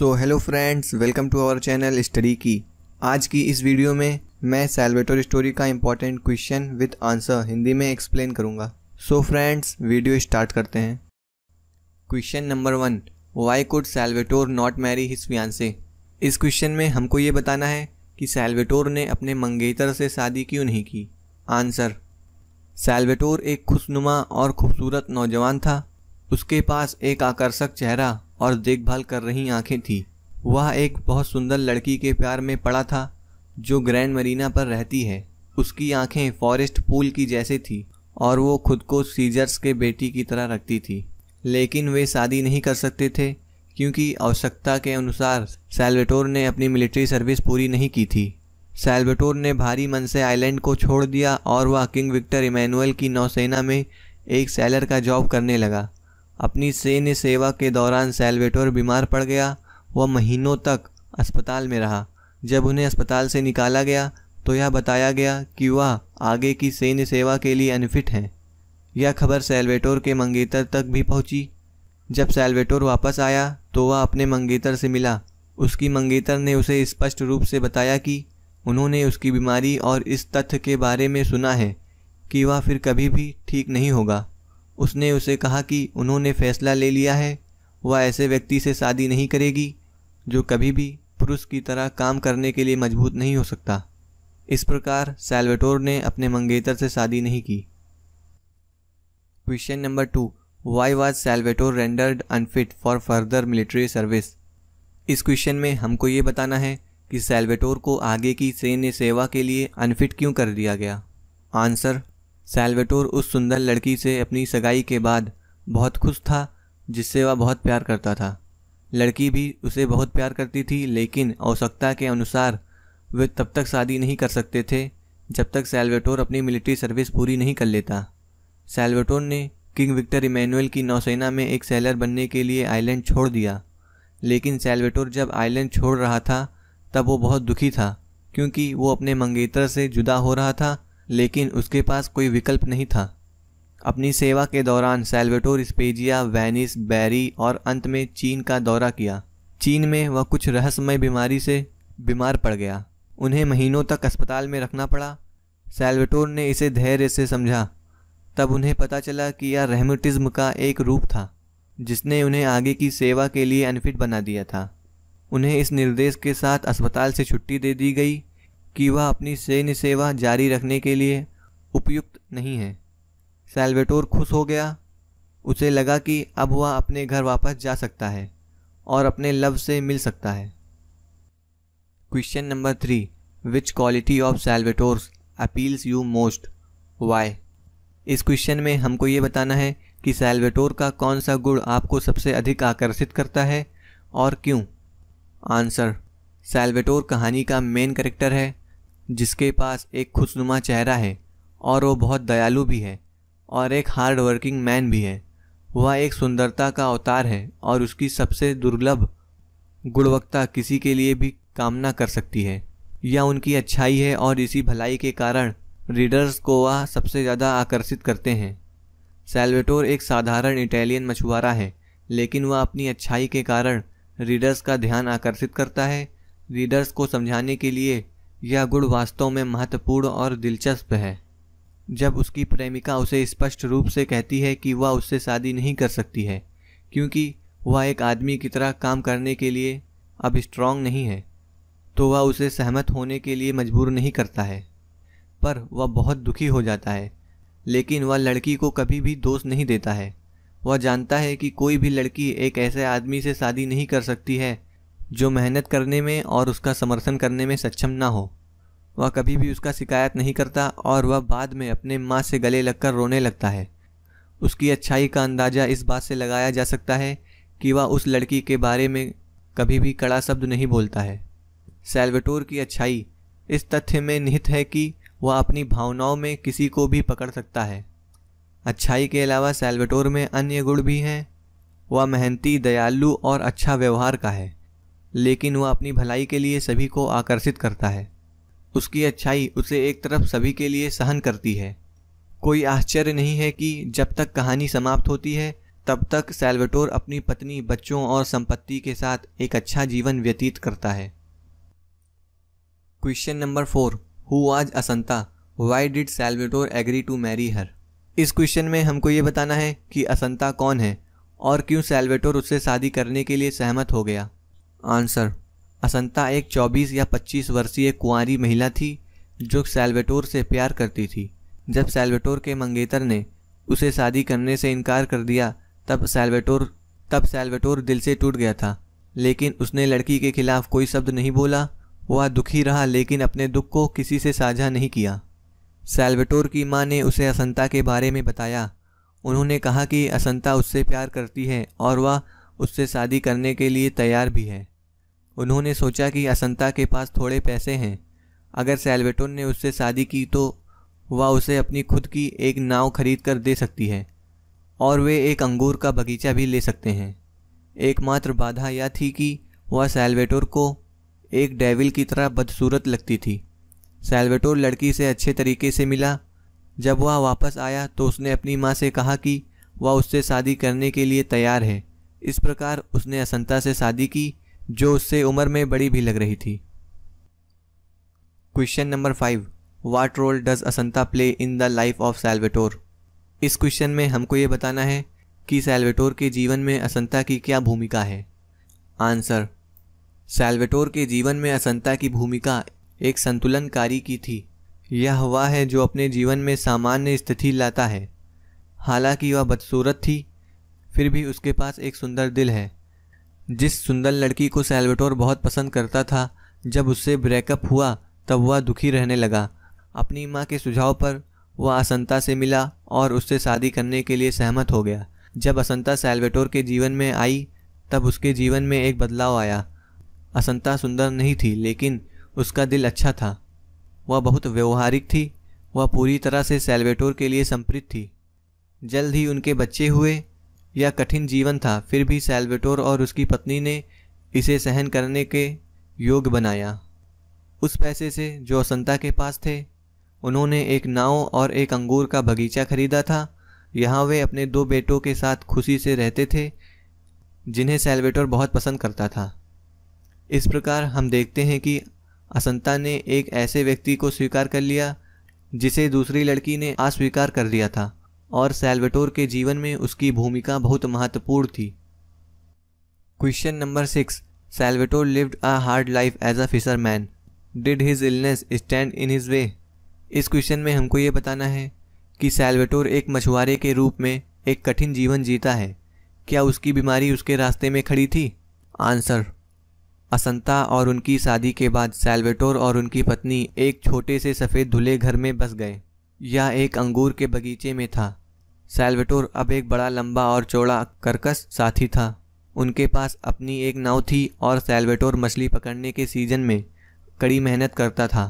So hello friends welcome to our channel study की आज की इस वीडियो में मैं सेल्वेटोर स्टोरी का important question with answer Hindi में एक्सप्लेन करूँगा सो फ्रेंड्स वीडियो स्टार्ट करते हैं question number one why could Salvatore not marry his fiancee इस क्वेश्चन में हमको ये बताना है कि सेल्वेटोर ने अपने मंगेतर से शादी क्यों नहीं की आंसर सेल्वेटोर एक खुशनुमा और खूबसूरत नौजवान था उसके पास एक आकर्षक चेहरा और देखभाल कर रही आंखें थीं वह एक बहुत सुंदर लड़की के प्यार में पड़ा था जो ग्रैंड मरीना पर रहती है उसकी आंखें फॉरेस्ट पूल की जैसे थी और वो खुद को सीजर्स के बेटी की तरह रखती थी लेकिन वे शादी नहीं कर सकते थे क्योंकि आवश्यकता के अनुसार सैल्वेटोर ने अपनी मिलिट्री सर्विस पूरी नहीं की थी सैल्वेटोर ने भारी मन से आइलैंड को छोड़ दिया और वह किंग विक्टर इमैनुअल की नौसेना में एक सैलर का जॉब करने लगा अपनी सैन्य सेवा के दौरान सेल्वेटोर बीमार पड़ गया वह महीनों तक अस्पताल में रहा जब उन्हें अस्पताल से निकाला गया तो यह बताया गया कि वह आगे की सैन्य सेवा के लिए अनफिट हैं यह खबर सेल्वेटोर के मंगेतर तक भी पहुंची। जब सेल्वेटोर वापस आया तो वह अपने मंगेतर से मिला उसकी मंगेतर ने उसे स्पष्ट रूप से बताया कि उन्होंने उसकी बीमारी और इस तथ्य के बारे में सुना है कि वह फिर कभी भी ठीक नहीं होगा उसने उसे कहा कि उन्होंने फैसला ले लिया है वह ऐसे व्यक्ति से शादी नहीं करेगी जो कभी भी पुरुष की तरह काम करने के लिए मजबूत नहीं हो सकता इस प्रकार सैल्वेटोर ने अपने मंगेतर से शादी नहीं की question number two why was Salvatore rendered unfit for further military service इस क्वेश्चन में हमको ये बताना है कि सैल्वेटोर को आगे की सैन्य सेवा के लिए अनफिट क्यों कर दिया गया आंसर सैल्वेटोर उस सुंदर लड़की से अपनी सगाई के बाद बहुत खुश था जिससे वह बहुत प्यार करता था लड़की भी उसे बहुत प्यार करती थी लेकिन आवश्यकता के अनुसार वे तब तक शादी नहीं कर सकते थे जब तक सैल्वेटोर अपनी मिलिट्री सर्विस पूरी नहीं कर लेता सैल्वेटोर ने किंग विक्टर इमैनुअल की नौसेना में एक सैलर बनने के लिए आइलैंड छोड़ दिया लेकिन सैल्वेटोर जब आइलैंड छोड़ रहा था तब वो बहुत दुखी था क्योंकि वो अपने मंगेतर से जुदा हो रहा था लेकिन उसके पास कोई विकल्प नहीं था अपनी सेवा के दौरान सेल्वेटोर स्पेजिया वेनिस बैरी और अंत में चीन का दौरा किया चीन में वह कुछ रहस्यमय बीमारी से बीमार पड़ गया उन्हें महीनों तक अस्पताल में रखना पड़ा सेल्वेटोर ने इसे धैर्य से समझा तब उन्हें पता चला कि यह रेहमटिज्म का एक रूप था जिसने उन्हें आगे की सेवा के लिए अनफिट बना दिया था उन्हें इस निर्देश के साथ अस्पताल से छुट्टी दे दी गई कि वह अपनी सैन्य सेवा जारी रखने के लिए उपयुक्त नहीं है सैलवेटोर खुश हो गया उसे लगा कि अब वह अपने घर वापस जा सकता है और अपने लव से मिल सकता है question number three which quality of Salvatore's appeals you most why इस क्वेश्चन में हमको ये बताना है कि सैल्वेटोर का कौन सा गुण आपको सबसे अधिक आकर्षित करता है और क्यों आंसर सैलवेटोर कहानी का मेन करेक्टर है जिसके पास एक खुशनुमा चेहरा है और वो बहुत दयालु भी है और एक हार्ड वर्किंग मैन भी है वह एक सुंदरता का अवतार है और उसकी सबसे दुर्लभ गुणवत्ता किसी के लिए भी कामना कर सकती है यह उनकी अच्छाई है और इसी भलाई के कारण रीडर्स को वह सबसे ज़्यादा आकर्षित करते हैं सेल्वेटोर एक साधारण इटालियन मछुआरा है लेकिन वह अपनी अच्छाई के कारण रीडर्स का ध्यान आकर्षित करता है रीडर्स को समझाने के लिए यह गुण वास्तव में महत्वपूर्ण और दिलचस्प है जब उसकी प्रेमिका उसे स्पष्ट रूप से कहती है कि वह उससे शादी नहीं कर सकती है क्योंकि वह एक आदमी की तरह काम करने के लिए अब स्ट्रांग नहीं है तो वह उसे सहमत होने के लिए मजबूर नहीं करता है पर वह बहुत दुखी हो जाता है लेकिन वह लड़की को कभी भी दोष नहीं देता है वह जानता है कि कोई भी लड़की एक ऐसे आदमी से शादी नहीं कर सकती है जो मेहनत करने में और उसका समर्थन करने में सक्षम ना हो वह कभी भी उसका शिकायत नहीं करता और वह बाद में अपने माँ से गले लगकर रोने लगता है उसकी अच्छाई का अंदाज़ा इस बात से लगाया जा सकता है कि वह उस लड़की के बारे में कभी भी कड़ा शब्द नहीं बोलता है सेल्वेटोर की अच्छाई इस तथ्य में निहित है कि वह अपनी भावनाओं में किसी को भी पकड़ सकता है अच्छाई के अलावा सेल्वेटोर में अन्य गुण भी हैं वह मेहनती दयालु और अच्छा व्यवहार का है लेकिन वह अपनी भलाई के लिए सभी को आकर्षित करता है उसकी अच्छाई उसे एक तरफ सभी के लिए सहन करती है कोई आश्चर्य नहीं है कि जब तक कहानी समाप्त होती है तब तक सेल्वेटोर अपनी पत्नी बच्चों और संपत्ति के साथ एक अच्छा जीवन व्यतीत करता है question number four who is Assunta why did Salvatore agree to marry her इस क्वेश्चन में हमको ये बताना है कि असंता कौन है और क्यों सेल्वेटोर उससे शादी करने के लिए सहमत हो गया आंसर असंता एक 24 या 25 वर्षीय कुंवारी महिला थी जो सेल्वेटोर से प्यार करती थी जब सेल्वेटोर के मंगेतर ने उसे शादी करने से इनकार कर दिया तब सेल्वेटोर तब सेल्वेटोर दिल से टूट गया था लेकिन उसने लड़की के खिलाफ कोई शब्द नहीं बोला वह दुखी रहा लेकिन अपने दुख को किसी से साझा नहीं किया सेल्वेटोर की माँ ने उसे असंता के बारे में बताया उन्होंने कहा कि असंता उससे प्यार करती है और वह उससे शादी करने के लिए तैयार भी है उन्होंने सोचा कि असंता के पास थोड़े पैसे हैं अगर सेल्वेटोन ने उससे शादी की तो वह उसे अपनी खुद की एक नाव खरीद कर दे सकती है और वे एक अंगूर का बगीचा भी ले सकते हैं एकमात्र बाधा यह थी कि वह सेल्वेटोर को एक डेविल की तरह बदसूरत लगती थी सेल्वेटोर लड़की से अच्छे तरीके से मिला जब वह वापस आया तो उसने अपनी माँ से कहा कि वह उससे शादी करने के लिए तैयार है इस प्रकार उसने असंता से शादी की जो उससे उम्र में बड़ी भी लग रही थी question number five what role does Assunta play in the life of Salvatore इस क्वेश्चन में हमको ये बताना है कि सेल्वेटोर के जीवन में असंता की क्या भूमिका है आंसर सैल्वेटोर के जीवन में असंता की भूमिका एक संतुलनकारी की थी यह हुआ है जो अपने जीवन में सामान्य स्थिति लाता है हालांकि वह बदसूरत थी फिर भी उसके पास एक सुंदर दिल है जिस सुंदर लड़की को सेल्वेटोर बहुत पसंद करता था जब उससे ब्रेकअप हुआ तब वह दुखी रहने लगा अपनी माँ के सुझाव पर वह असंता से मिला और उससे शादी करने के लिए सहमत हो गया जब असंता सेल्वेटोर के जीवन में आई तब उसके जीवन में एक बदलाव आया असंता सुंदर नहीं थी लेकिन उसका दिल अच्छा था वह बहुत व्यवहारिक थी वह पूरी तरह से सेल्वेटोर के लिए संप्रित थी जल्द ही उनके बच्चे हुए यह कठिन जीवन था फिर भी सेल्वेटोर और उसकी पत्नी ने इसे सहन करने के योग बनाया उस पैसे से जो संता के पास थे उन्होंने एक नाव और एक अंगूर का बगीचा खरीदा था यहाँ वे अपने दो बेटों के साथ खुशी से रहते थे जिन्हें सेल्वेटोर बहुत पसंद करता था इस प्रकार हम देखते हैं कि असंता ने एक ऐसे व्यक्ति को स्वीकार कर लिया जिसे दूसरी लड़की ने अस्वीकार कर दिया था और सेल्वेटोर के जीवन में उसकी भूमिका बहुत महत्वपूर्ण थी question number six Salvatore lived a hard life as a fisherman did his illness stand in his way इस क्वेश्चन में हमको ये बताना है कि सेल्वेटोर एक मछुआरे के रूप में एक कठिन जीवन जीता है क्या उसकी बीमारी उसके रास्ते में खड़ी थी आंसर असंता और उनकी शादी के बाद सेल्वेटोर और उनकी पत्नी एक छोटे से सफ़ेद धुले घर में बस गए या एक अंगूर के बगीचे में था सैलवेटोर अब एक बड़ा लंबा और चौड़ा कर्कश साथी था उनके पास अपनी एक नाव थी और सैलवेटोर मछली पकड़ने के सीजन में कड़ी मेहनत करता था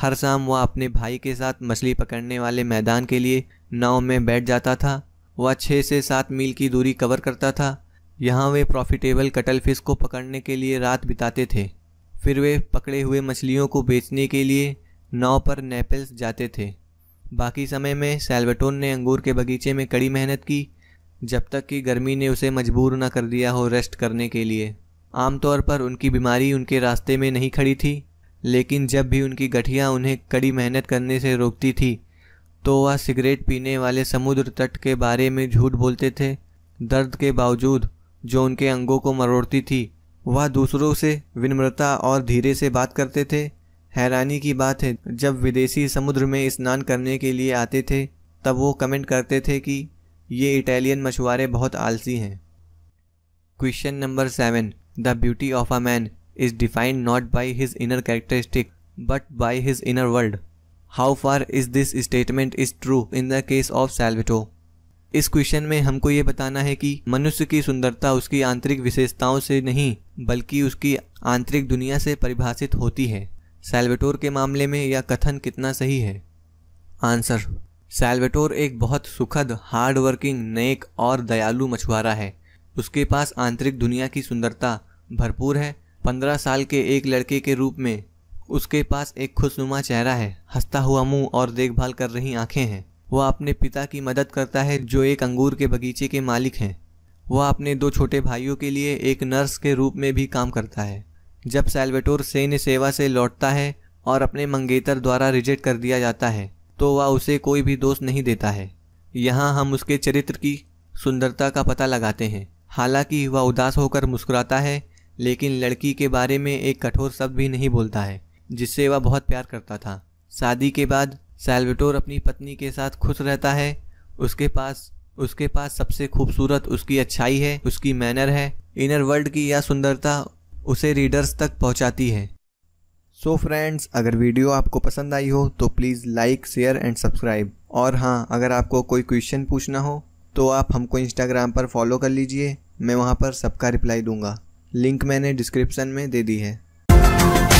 हर शाम वह अपने भाई के साथ मछली पकड़ने वाले मैदान के लिए नाव में बैठ जाता था वह छः से सात मील की दूरी कवर करता था यहाँ वे प्रॉफिटेबल कटल फिश को पकड़ने के लिए रात बिताते थे फिर वे पकड़े हुए मछलियों को बेचने के लिए नाव पर नेपल्स जाते थे बाकी समय में सेल्वेटोन ने अंगूर के बगीचे में कड़ी मेहनत की जब तक कि गर्मी ने उसे मजबूर न कर दिया हो रेस्ट करने के लिए आमतौर पर उनकी बीमारी उनके रास्ते में नहीं खड़ी थी लेकिन जब भी उनकी गठिया उन्हें कड़ी मेहनत करने से रोकती थी तो वह सिगरेट पीने वाले समुद्र तट के बारे में झूठ बोलते थे दर्द के बावजूद जो उनके अंगों को मरोड़ती थी वह दूसरों से विनम्रता और धीरे से बात करते थे हैरानी की बात है जब विदेशी समुद्र में स्नान करने के लिए आते थे तब वो कमेंट करते थे कि ये इटालियन मछुआरे बहुत आलसी हैं question number seven the beauty of a man is defined not by his inner characteristic but by his inner world how far is this statement is true in the case of Salvatore इस question में हमको ये बताना है कि मनुष्य की सुंदरता उसकी आंतरिक विशेषताओं से नहीं बल्कि उसकी आंतरिक दुनिया से परिभाषित होती है सेल्वेटोर के मामले में यह कथन कितना सही है आंसर सैलवेटोर एक बहुत सुखद हार्डवर्किंग नेक और दयालु मछुआरा है उसके पास आंतरिक दुनिया की सुंदरता भरपूर है पंद्रह साल के एक लड़के के रूप में उसके पास एक खुशनुमा चेहरा है हंसता हुआ मुंह और देखभाल कर रही आंखें हैं वह अपने पिता की मदद करता है जो एक अंगूर के बगीचे के मालिक हैं वह अपने दो छोटे भाइयों के लिए एक नर्स के रूप में भी काम करता है जब सेल्वेटोर सैन्य सेवा से लौटता है और अपने मंगेतर द्वारा रिजेक्ट कर दिया जाता है तो वह उसे कोई भी दोष नहीं देता है यहाँ हम उसके चरित्र की सुंदरता का पता लगाते हैं हालांकि वह उदास होकर मुस्कुराता है लेकिन लड़की के बारे में एक कठोर शब्द भी नहीं बोलता है जिससे वह बहुत प्यार करता था शादी के बाद सेल्वेटोर अपनी पत्नी के साथ खुश रहता है उसके पास उसके पास सबसे खूबसूरत उसकी अच्छाई है उसकी मैनर है इनर वर्ल्ड की यह सुंदरता उसे रीडर्स तक पहुंचाती है सो so फ्रेंड्स अगर वीडियो आपको पसंद आई हो तो please like share and subscribe और हाँ अगर आपको कोई क्वेश्चन पूछना हो तो आप हमको इंस्टाग्राम पर फॉलो कर लीजिए मैं वहाँ पर सबका रिप्लाई दूंगा लिंक मैंने डिस्क्रिप्शन में दे दी है